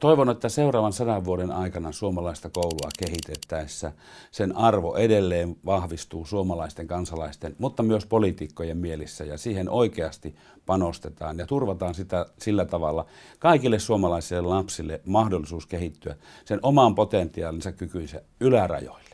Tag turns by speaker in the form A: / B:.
A: Toivon, että seuraavan sadan vuoden aikana suomalaista koulua kehitettäessä sen arvo edelleen vahvistuu suomalaisten kansalaisten, mutta myös poliitikkojen mielissä ja siihen oikeasti panostetaan ja turvataan sitä sillä tavalla kaikille suomalaisille lapsille mahdollisuus kehittyä sen oman potentiaalinsa kykyisen ylärajoille.